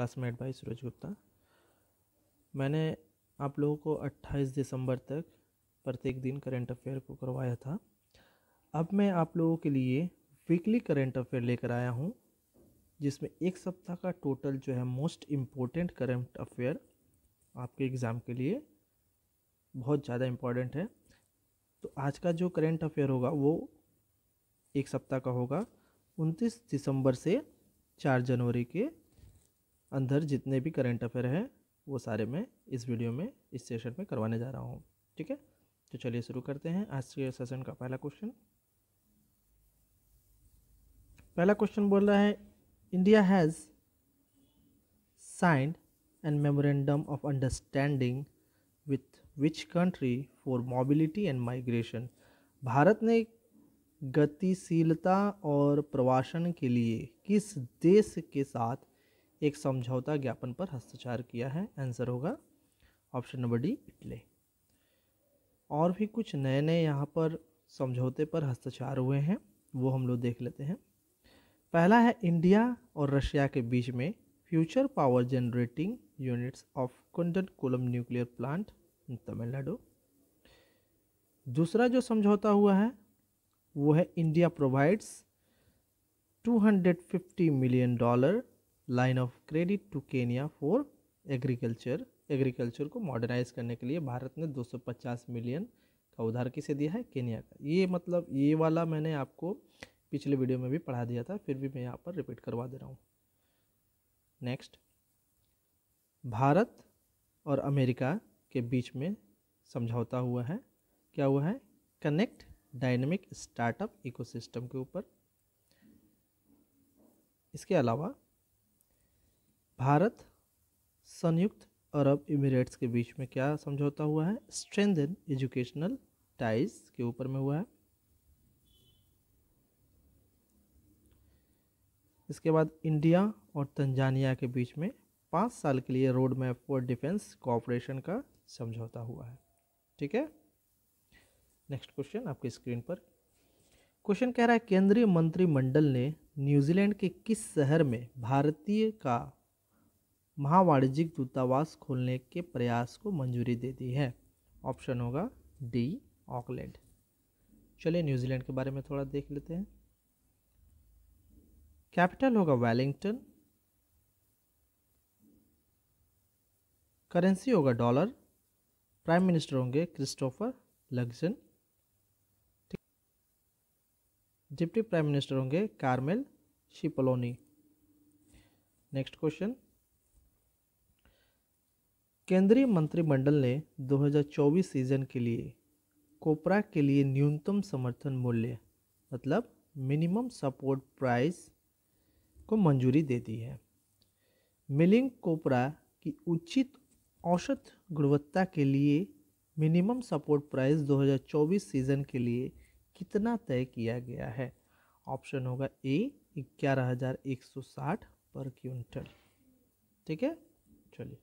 Classmate भाई सूरज गुप्ता मैंने आप लोगों को 28 दिसंबर तक प्रत्येक दिन करंट अफेयर को करवाया था अब मैं आप लोगों के लिए वीकली करंट अफेयर लेकर आया हूँ जिसमें एक सप्ताह का टोटल जो है मोस्ट इम्पोर्टेंट करंट अफेयर आपके एग्ज़ाम के लिए बहुत ज़्यादा इम्पोर्टेंट है तो आज का जो करंट अफेयर होगा वो एक सप्ताह का होगा उनतीस दिसंबर से चार जनवरी के अंदर जितने भी करेंट अफेयर हैं वो सारे मैं इस वीडियो में इस सेशन में करवाने जा रहा हूँ ठीक है तो चलिए शुरू करते हैं आज के सेशन का पहला क्वेश्चन पहला क्वेश्चन बोल रहा है India has signed and memorandum of understanding with which country for mobility and migration Bharat ने गतिशीलता और प्रवासन के लिए किस देश के साथ एक समझौता ज्ञापन पर हस्ताक्षर किया है आंसर होगा ऑप्शन नंबर डी इटली और भी कुछ नए नए यहाँ पर समझौते पर हस्ताक्षर हुए हैं वो हम लोग देख लेते हैं पहला है इंडिया और रशिया के बीच में future power generating units of Kudankulam nuclear plant Tamil Nadu दूसरा जो समझौता हुआ है वो है India provides 250 million dollar line of credit to Kenya for agriculture agriculture को मॉडर्नाइज करने के लिए भारत ने 250 मिलियन का उधार किसे दिया है केनिया का ये मतलब ये वाला मैंने आपको पिछले वीडियो में भी पढ़ा दिया था फिर भी मैं यहाँ पर रिपीट करवा दे रहा हूँ नेक्स्ट भारत और अमेरिका के बीच में समझौता हुआ है क्या हुआ है कनेक्ट डायनेमिक स्टार्टअप इकोसिस्टम के ऊपर इसके अलावा भारत संयुक्त अरब इमिरेट्स के बीच में क्या समझौता हुआ है स्ट्रेंथन एजुकेशनल टाइज के ऊपर में हुआ है इसके बाद इंडिया और तंजानिया के बीच में पाँच साल के लिए road map for defence cooperation का समझौता हुआ है ठीक है नेक्स्ट क्वेश्चन आपके स्क्रीन पर क्वेश्चन कह रहा है केंद्रीय मंत्रिमंडल ने न्यूजीलैंड के किस शहर में भारतीय का महावाणिज्यिक दूतावास खोलने के प्रयास को मंजूरी दे दी है ऑप्शन होगा डी ऑकलैंड चलिए न्यूजीलैंड के बारे में थोड़ा देख लेते हैं कैपिटल होगा वेलिंगटन करेंसी होगा डॉलर प्राइम मिनिस्टर होंगे Christopher Luxon deputy prime minister होंगे कार्मेल शिपलोनी नेक्स्ट क्वेश्चन केंद्रीय मंत्रिमंडल ने 2024 सीजन के लिए कोपरा के लिए न्यूनतम समर्थन मूल्य मतलब मिनिमम सपोर्ट प्राइस को मंजूरी दे दी है मिलिंग कोपरा की उचित औसत गुणवत्ता के लिए मिनिमम सपोर्ट प्राइस 2024 सीज़न के लिए कितना तय किया गया है ऑप्शन होगा ए ग्यारह हज़ार एक सौ साठ पर क्विंटल ठीक है चलिए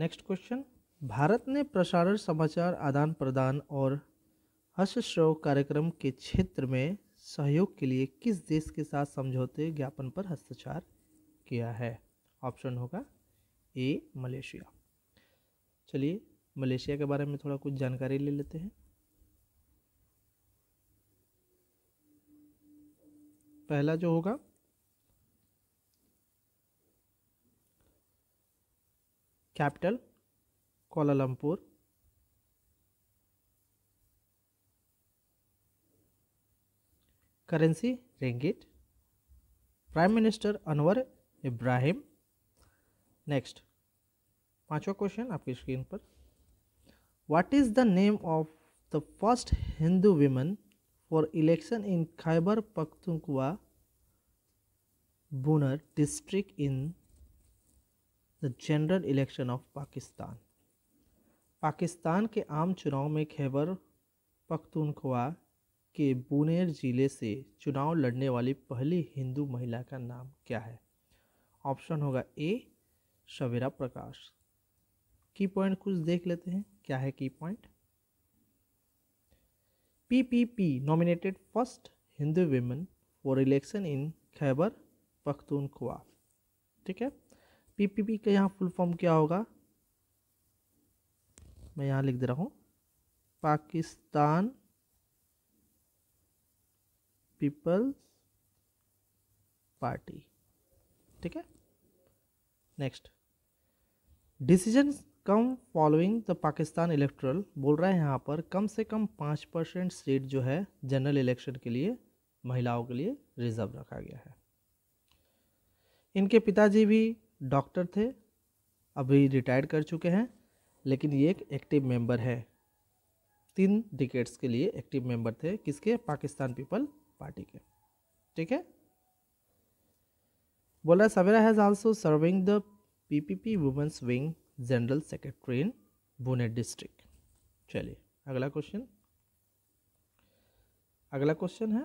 नेक्स्ट क्वेश्चन भारत ने प्रसारण समाचार आदान प्रदान और हस्तश्रव कार्यक्रम के क्षेत्र में सहयोग के लिए किस देश के साथ समझौते ज्ञापन पर हस्ताक्षर किया है ऑप्शन होगा ए मलेशिया चलिए मलेशिया के बारे में थोड़ा कुछ जानकारी ले लेते हैं पहला जो होगा capital Kuala Lumpur currency ringgit prime minister anwar Ibrahim next पांचवा क्वेश्चन आपकी स्क्रीन पर what is the name of the first Hindu women for election in Khyber Pakhtunkhwa Buner district in the general election of Pakistan Pakistan के आम चुनाव में खैबर पख्तूनख्वा के बुनेर ज़िले से चुनाव लड़ने वाली पहली हिंदू महिला का नाम क्या है ऑप्शन होगा ए शवेरा प्रकाश की पॉइंट कुछ देख लेते हैं क्या है की point PPP nominated first Hindu women for election in Khyber Pakhtunkhwa ठीक है पीपीपी का यहाँ फुल फॉर्म क्या होगा मैं यहाँ लिख दे रहा हूँ पाकिस्तान पीपल्स पार्टी ठीक है next decision come following the Pakistan electoral बोल रहा है यहाँ पर कम से कम पाँच परसेंट सीट जो है जनरल इलेक्शन के लिए महिलाओं के लिए रिजर्व रखा गया है इनके पिताजी भी डॉक्टर थे अभी रिटायर्ड कर चुके हैं लेकिन ये एक एक्टिव मेंबर है तीन डिकेट्स के लिए एक्टिव मेंबर थे किसके पाकिस्तान पीपल पार्टी के ठीक है बोला Savera has also serving the PPP women's wing general secretary in Pune district चलिए अगला क्वेश्चन अगला क्वेश्चन है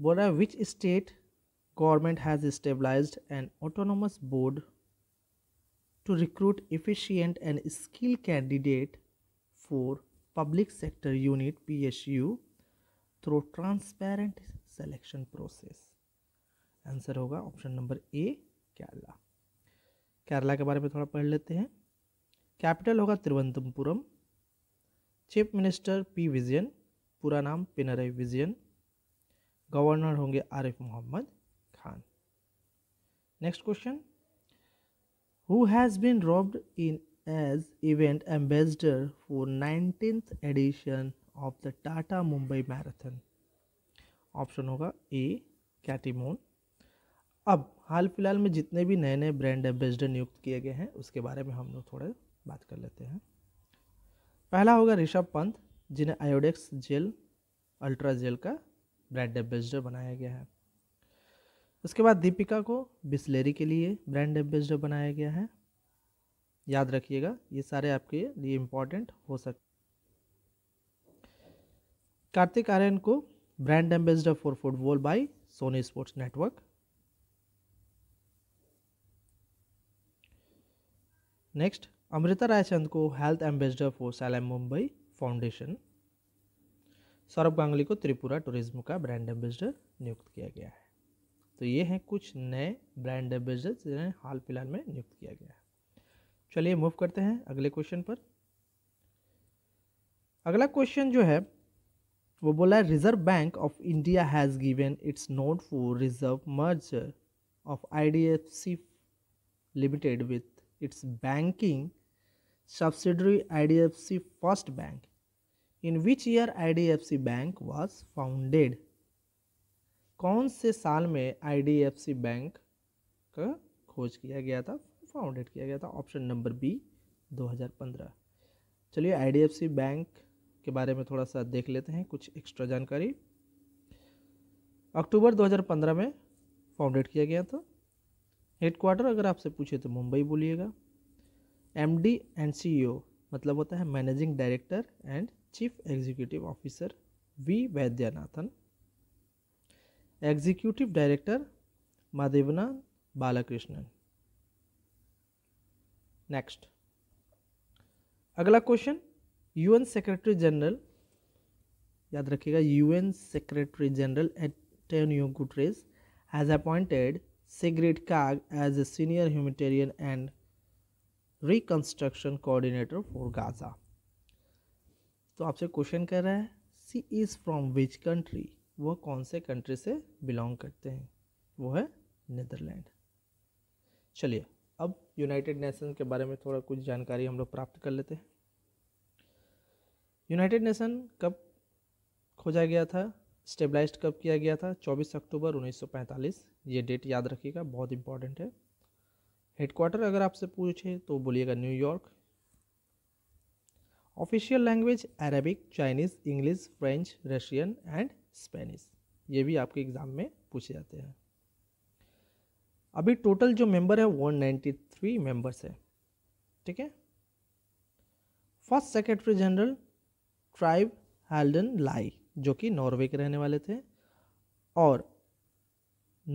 बोल रहा है which state government has established an autonomous board to recruit efficient and skilled candidate for public sector unit PSU through transparent selection process answer होगा option number A Kerala Kerala के बारे में थोड़ा पढ़ लेते हैं कैपिटल होगा Thiruvananthapuram chief minister P Vijayan पूरा नाम पिनरई विजयन गवर्नर होंगे Arif Mohammed next question who has been robbed in as event ambassador for 19th edition of the Tata Mumbai Marathon option होगा ए कैटीमोन अब हाल फिलहाल में जितने भी नए नए ब्रांड एम्बेसडर नियुक्त किए गए हैं उसके बारे में हम लोग थोड़े बात कर लेते हैं पहला होगा ऋषभ पंत जिन्हें आयोडेक्स जेल अल्ट्रा जेल का ब्रांड एम्बेसडर बनाया गया है उसके बाद दीपिका को बिस्लेरी के लिए ब्रांड एम्बेसडर बनाया गया है याद रखिएगा ये सारे आपके लिए इम्पॉर्टेंट हो सकते कार्तिक आर्यन को brand ambassador for football by Sony sports network next Amrita Raichand को health ambassador for Salaam Mumbai foundation Sourav Ganguly को त्रिपुरा टूरिज्म का ब्रांड एम्बेसडर नियुक्त किया गया है तो ये हैं कुछ नए ब्रांड एम्बेसडर्स जिन्हें हाल फिलहाल में नियुक्त किया गया है चलिए मूव करते हैं अगले क्वेश्चन पर अगला क्वेश्चन जो है वो बोला है reserve bank of India has given its note for reserve merger of IDFC limited with its banking subsidiary IDFC First Bank. In which year IDFC bank was founded कौन से साल में आईडीएफसी बैंक का खोज किया गया था फाउंडेड किया गया था ऑप्शन नंबर बी 2015 चलिए आईडीएफसी बैंक के बारे में थोड़ा सा देख लेते हैं कुछ एक्स्ट्रा जानकारी अक्टूबर 2015 में फाउंडेड किया गया था हेडक्वार्टर अगर आपसे पूछे तो मुंबई बोलिएगा एमडी एंड सीईओ मतलब होता है managing director and chief executive officer V Vaidyanathan executive director Madhivanan Balakrishnan next अगला क्वेश्चन यूएन सेक्रेटरी जनरल याद रखिएगा UN secretary general Antonio Guterres has appointed Sigrid Kaag as a senior humanitarian and reconstruction coordinator for Gaza तो आपसे question कर रहा है she is from which country वह कौन से कंट्री से बिलोंग करते हैं वो है नीदरलैंड चलिए अब यूनाइटेड नेशन के बारे में थोड़ा कुछ जानकारी हम लोग प्राप्त कर लेते हैं यूनाइटेड नेशन कब खोजा गया था स्टेबलाइज कब किया गया था 24 अक्टूबर 1945 ये डेट याद रखिएगा बहुत इंपॉर्टेंट है हेडक्वार्टर अगर आपसे पूछे तो बोलिएगा New York official language Arabic Chinese English French Russian and Spanish ये भी आपके एग्ज़ाम में पूछे जाते हैं अभी टोटल जो मेंबर है थ्री मेम्बर्स है ठीक है first secretary general Trygve Halvdan Lie जो कि नॉर्वे के रहने वाले थे और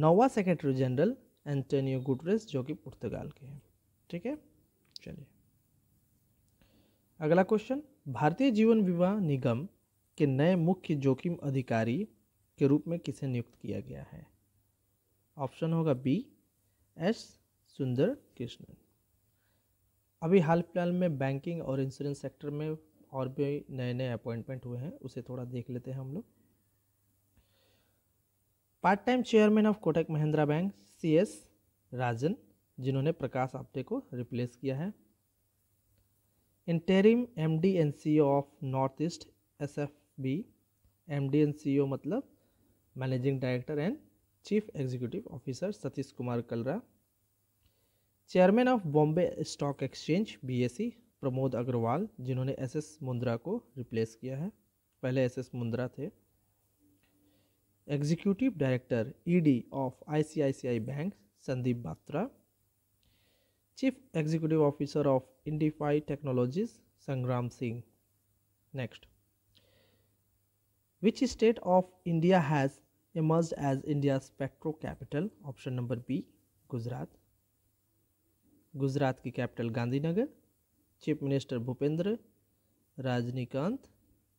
नोवा सेक्रेटरी जनरल एंटोनियो गुटरेस जो कि पुर्तगाल के हैं ठीक है चलिए अगला क्वेश्चन भारतीय जीवन बीमा निगम के नए मुख्य जोखिम अधिकारी के रूप में किसे नियुक्त किया गया है ऑप्शन होगा बी एस सुंदर कृष्णन अभी हाल फिलहाल में बैंकिंग और इंश्योरेंस सेक्टर में और भी नए नए अपॉइंटमेंट हुए हैं उसे थोड़ा देख लेते हैं हम लोग part time chairman of Kotak Mahindra bank C S Rajan जिन्होंने प्रकाश आप्टे को रिप्लेस किया है interim MD and CEO of North East S F B M D and CEO मतलब managing director and chief executive officer Satish Kumar Kalra chairman of Bombay stock exchange BSE Pramod Agarwal जिन्होंने S S Mundra को replace किया है पहले एस एस मुंद्रा थे executive director ED of ICICI bank Sandeep Batra chief executive officer of Indifi technologies Sangram Singh next Which state of India has emerged as India's petro capital? Option number B, Gujarat. Gujarat की capital Gandhinagar chief minister Bhupendra Rajnikant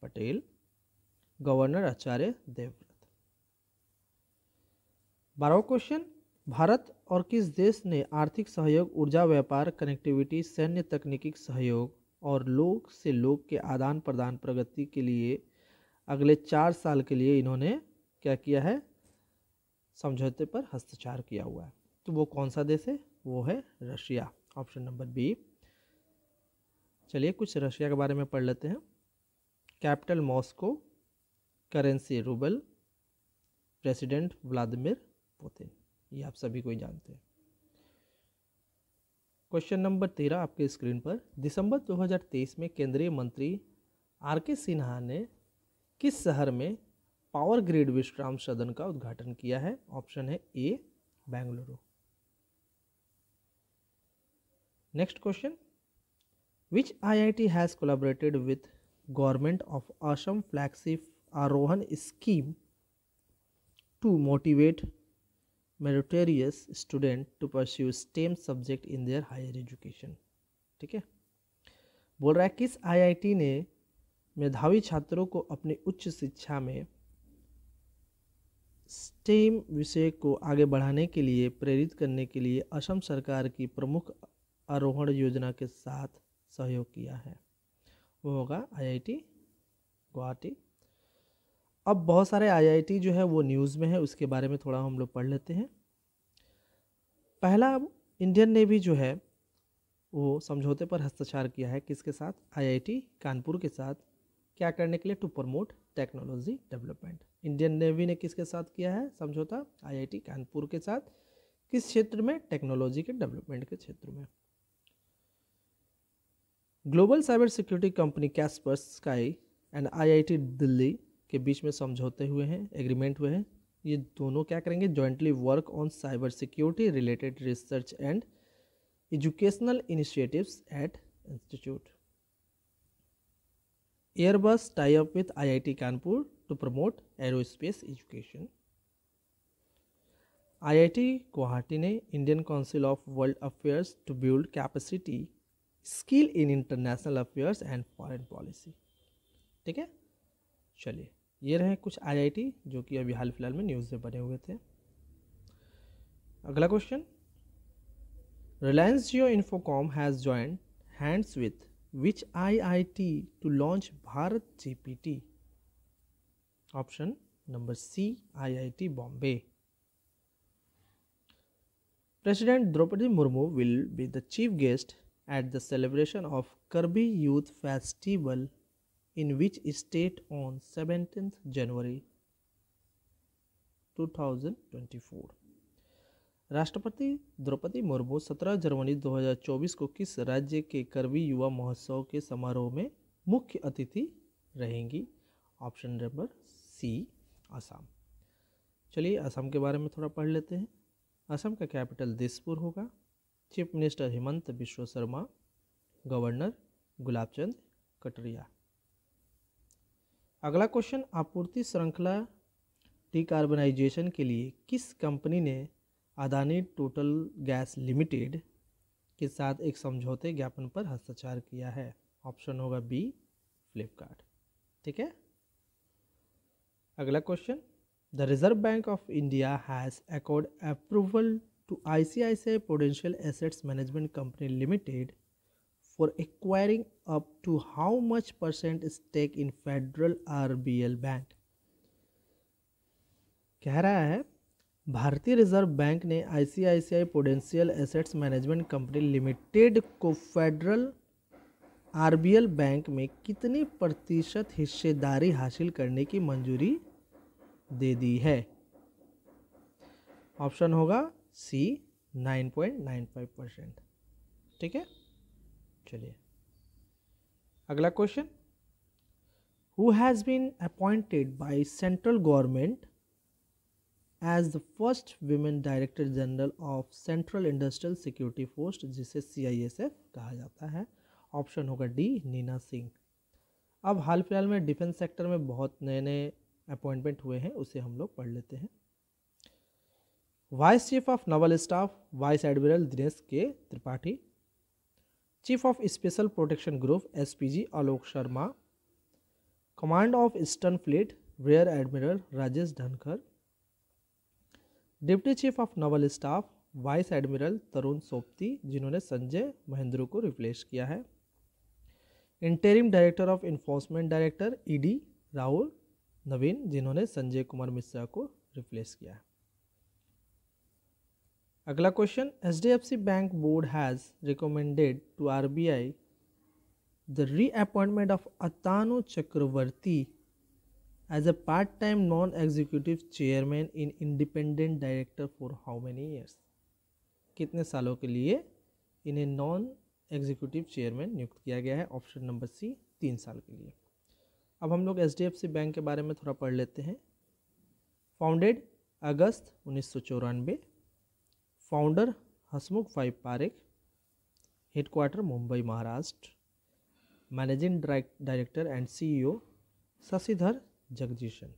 Patel governor Acharya Devvrat बारहवा question Bharat और किस देश ने आर्थिक सहयोग ऊर्जा व्यापार कनेक्टिविटी सैन्य तकनीकी सहयोग और लोक से लोक के आदान प्रदान प्रगति के लिए अगले चार साल के लिए इन्होंने क्या किया है समझौते पर हस्ताक्षर किया हुआ है तो वो कौन सा देश है वो है रशिया ऑप्शन नंबर बी चलिए कुछ रशिया के बारे में पढ़ लेते हैं capital Moscow currency rouble president Vladimir Putin ये आप सभी को ही जानते हैं क्वेश्चन नंबर तेरह आपके स्क्रीन पर दिसंबर 2023 में केंद्रीय मंत्री आर के सिन्हा ने किस शहर में पावर ग्रिड विश्राम सदन का उद्घाटन किया है ऑप्शन है A Bengaluru next question which I I T has collaborated with government of Assam flagship Arohan scheme to motivate meritorious student to pursue STEM subject in their higher education ठीक है बोल रहा है किस आईआईटी ने मेधावी छात्रों को अपनी उच्च शिक्षा में स्टेम विषय को आगे बढ़ाने के लिए प्रेरित करने के लिए असम सरकार की प्रमुख आरोहण योजना के साथ सहयोग किया है वो होगा आईआईटी गुवाहाटी अब बहुत सारे आईआईटी जो है वो न्यूज़ में है उसके बारे में थोड़ा हम लोग पढ़ लेते हैं पहला इंडियन नेवी जो है वो समझौते पर हस्ताक्षर किया है किसके साथ आईआईटी कानपुर के साथ क्या करने के लिए to promote technology development Indian navy ने किसके साथ किया है समझौता आईआईटी कानपुर के साथ किस क्षेत्र में टेक्नोलॉजी के डेवलपमेंट के क्षेत्र में global cyber security company Kaspersky and IIT Delhi के बीच में समझौते हुए हैं एग्रीमेंट हुए हैं ये दोनों क्या करेंगे jointly work on cyber security related research and educational initiatives at institute Airbus tie up with IIT Kanpur to promote aerospace education. IIT Guwahati ने Indian Council of World Affairs to build capacity skill in international affairs and foreign policy. ठीक है चलिए ये रहे कुछ IIT जो कि अभी हाल फिलहाल में न्यूज़ में बने हुए थे अगला question Reliance Jio Infocomm has joint hands with which IIT to launch Bharat GPT? Option number C IIT Bombay. President Draupadi Murmu will be the chief guest at the celebration of Kirby Youth Festival in which state on 17th January 2024. राष्ट्रपति द्रौपदी मुर्मू 17 जनवरी 2024 को किस राज्य के करवी युवा महोत्सव के समारोह में मुख्य अतिथि रहेंगी ऑप्शन नंबर सी आसाम चलिए असम के बारे में थोड़ा पढ़ लेते हैं असम का कैपिटल दिसपुर होगा chief minister Himanta Biswa Sarma governor Gulab Kataria अगला क्वेश्चन आपूर्ति श्रृंखला डिकार्बनाइजेशन के लिए किस कंपनी ने अदानी टोटल गैस लिमिटेड के साथ एक समझौते ज्ञापन पर हस्ताक्षर किया है ऑप्शन होगा बी फ्लिपकार्ट ठीक है अगला question the reserve bank of India has accord approval to I C I C I prudential assets management company limited up to how much percent stake in Federal R B L bank कह रहा है भारतीय reserve bank ने ICICI prudential assets management company limited को Federal RBL bank में कितनी प्रतिशत हिस्सेदारी हासिल करने की मंजूरी दे दी है ऑप्शन होगा सी 9.95 परसेंट ठीक है चलिए अगला question who has been appointed by central government as the first women director general of central industrial security force जिसे सीआईएसएफ कहा जाता है ऑप्शन होगा डी नीना सिंह अब हाल फिलहाल में डिफेंस सेक्टर में बहुत नए नए अपॉइंटमेंट हुए हैं उसे हम लोग पढ़ लेते हैं vice chief of naval staff vice admiral Dinesh K Tripathi chief of special protection group जी Alok Sharma command of eastern fleet rear admiral Rajesh Dhankhar deputy chief of naval staff vice admiral Tarun Sobti जिन्होंने संजय महेंद्रू को रिप्लेस किया है interim director of enforcement directorate ED Rahul Navin जिन्होंने संजय कुमार मिश्रा को replace किया है अगला question H D F C bank board has recommended to R B I the reappointment of Atanu Chakraborty as a part time non executive chairman in independent director for how many years कितने सालों के लिए इन्हें non executive chairman नियुक्त किया गया है option number सी तीन साल के लिए अब हम लोग H D F C bank के बारे में थोड़ा पढ़ लेते हैं फाउंडेड अगस्त उन्नीस सौ founder Hasmukh bhai Parekh headquarter Mumbai Maharashtra managing director and CEO Sashidhar Jagdishan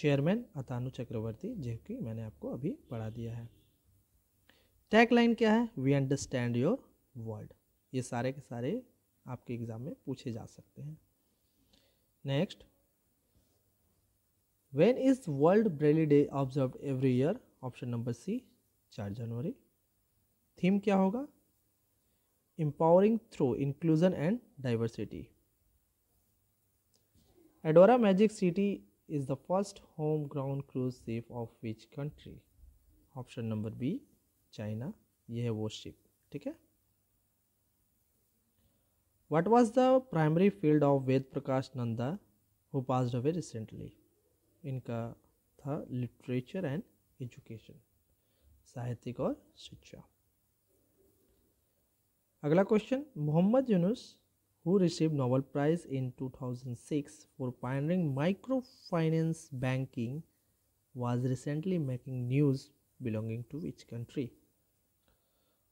chairman Atanu Chakraborty जो कि मैंने आपको अभी पढ़ा दिया है टैग लाइन क्या है वी अंडरस्टैंड योर वर्ल्ड ये सारे के सारे आपके एग्ज़ाम में पूछे जा सकते हैं next when is world Braille day observe every year option number C चार जनवरी थीम क्या होगा empowering through inclusion and diversity Adora magic city is the first home ground cruise ship of which country option number B China यह है वो ship ठीक है what was the primary field of Ved Prakash Nanda who passed away recently इनका था literature and education साहित्यिक और शिक्षा अगला question Mohammad Yunus who received Nobel Prize in 2006 for pioneering microfinance banking, was recently making news belonging to which country?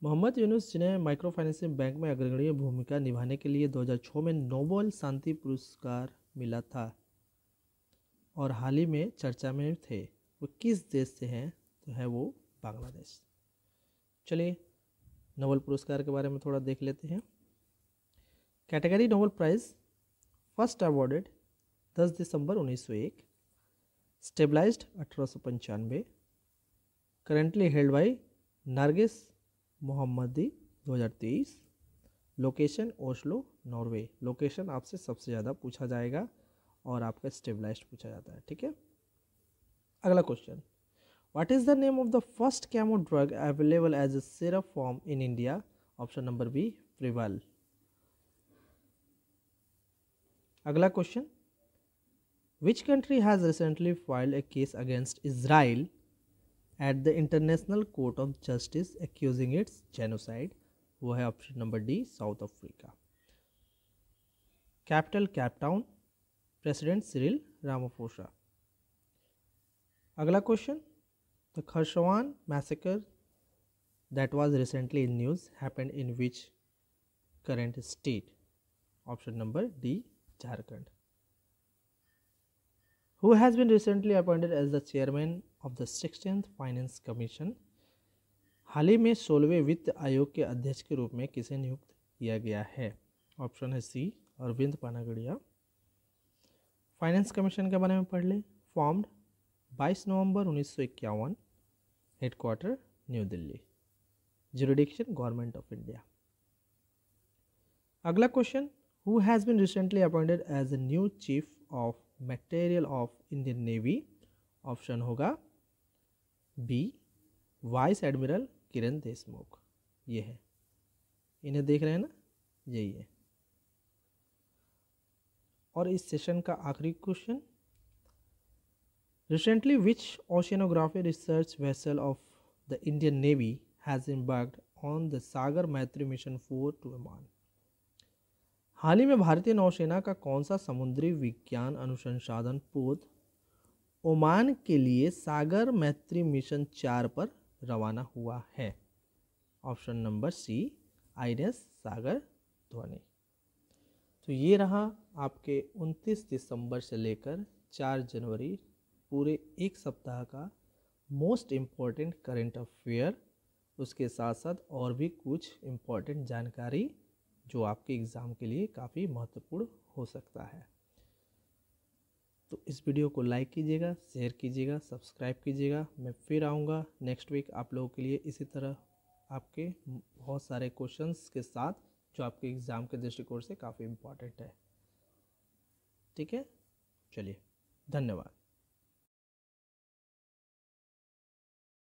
Muhammad Yunus जिन्हें micro financing bank में अग्रगणीय भूमिका निभाने के लिए 2006 में नोबेल शांति पुरस्कार मिला था और हाल ही में चर्चा में थे वो किस देश से हैं तो है वो बांग्लादेश चलिए नोबेल पुरस्कार के बारे में थोड़ा देख लेते हैं category Nobel prize first awarded दस दिसंबर उन्नीस सौ एक स्टेबलाइज अठारह सौ पंचानवे currently held by Narges Mohammadi तेईस लोकेशन ओस्लो नॉर्वे लोकेशन आपसे सबसे ज़्यादा पूछा जाएगा और आपका स्टेबलाइज पूछा जाता है ठीक है अगला question what is the name of the first chemo drug available as a syrup form in India option number B प्रिवल अगला question which country has recently filed a case against Israel at the international court of justice accusing its genocide वो है option number D South Africa capital Cape Town president Cyril Ramaphosa अगला question the Kharsawan massacre that was recently in news happened in which current state option number d Jharkhand who has been recently appointed as the chairman of the sixteen finance commission हाल ही में सोलहवें वित्त आयोग के अध्यक्ष के रूप में किसे नियुक्त किया गया है ऑप्शन है C Arvind Panagariya finance commission के बारे में पढ़ लें फॉर्म्ड 22 नवंबर उन्नीस सौ इक्यावन headquarter New Delhi jurisdiction government of India अगला क्वेश्चन who has been recently appointed as a new chief of material of indian navy option hoga b vice admiral Kiran Deshmukh ये है इन्हें देख रहे हैं ना यही है और इस सेशन का आखिरी question recently which oceanography research vessel of the Indian navy has embarked on the Sagar Maitri mission four to Oman हाल ही में भारतीय नौसेना का कौन सा समुद्री विज्ञान अनुसंसाधन पोत ओमान के लिए सागर मैत्री मिशन चार पर रवाना हुआ है ऑप्शन नंबर सी आई सागर ध्वनि तो ये रहा आपके 29 दिसंबर से लेकर 4 जनवरी पूरे एक सप्ताह का मोस्ट इम्पॉर्टेंट करेंट अफेयर उसके साथ साथ और भी कुछ इम्पॉर्टेंट जानकारी जो आपके एग्ज़ाम के लिए काफ़ी महत्वपूर्ण हो सकता है तो इस वीडियो को लाइक कीजिएगा शेयर कीजिएगा सब्सक्राइब कीजिएगा मैं फिर आऊँगा नेक्स्ट वीक आप लोगों के लिए इसी तरह आपके बहुत सारे क्वेश्चंस के साथ जो आपके एग्ज़ाम के दृष्टिकोण से काफ़ी इम्पॉर्टेंट है ठीक है चलिए धन्यवाद